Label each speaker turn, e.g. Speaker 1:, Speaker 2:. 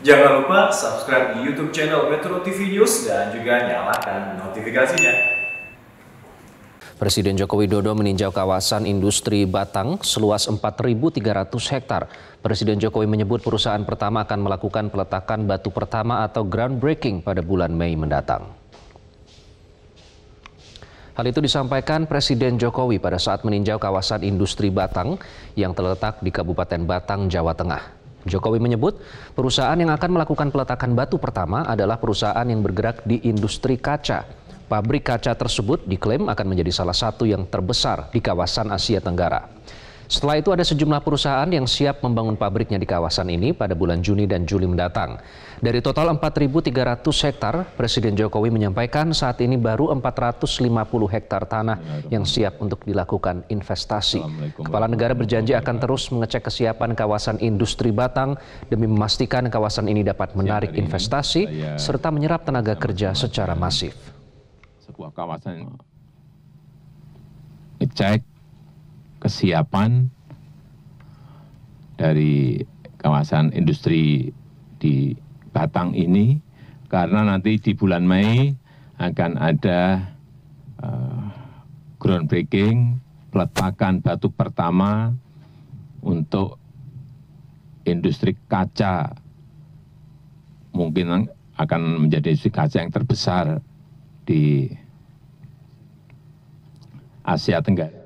Speaker 1: Jangan lupa subscribe di YouTube channel Metro TV News dan juga nyalakan notifikasinya. Presiden Joko Widodo meninjau kawasan industri Batang seluas 4.300 hektar. Presiden Jokowi menyebut perusahaan pertama akan melakukan peletakan batu pertama atau groundbreaking pada bulan Mei mendatang. Hal itu disampaikan Presiden Jokowi pada saat meninjau kawasan industri Batang yang terletak di Kabupaten Batang, Jawa Tengah. Jokowi menyebut perusahaan yang akan melakukan peletakan batu pertama adalah perusahaan yang bergerak di industri kaca. Pabrik kaca tersebut diklaim akan menjadi salah satu yang terbesar di kawasan Asia Tenggara. Setelah itu ada sejumlah perusahaan yang siap membangun pabriknya di kawasan ini pada bulan Juni dan Juli mendatang. Dari total 4.300 hektar, Presiden Jokowi menyampaikan saat ini baru 450 hektar tanah yang siap untuk dilakukan investasi. Kepala negara berjanji akan terus mengecek kesiapan kawasan industri Batang demi memastikan kawasan ini dapat menarik investasi serta menyerap tenaga kerja secara masif.
Speaker 2: Sebuah kawasan ngecek kesiapan dari kawasan industri di Batang ini karena nanti di bulan Mei akan ada uh, groundbreaking peletakan batu pertama untuk industri kaca mungkin akan menjadi industri kaca yang terbesar di Asia Tenggara.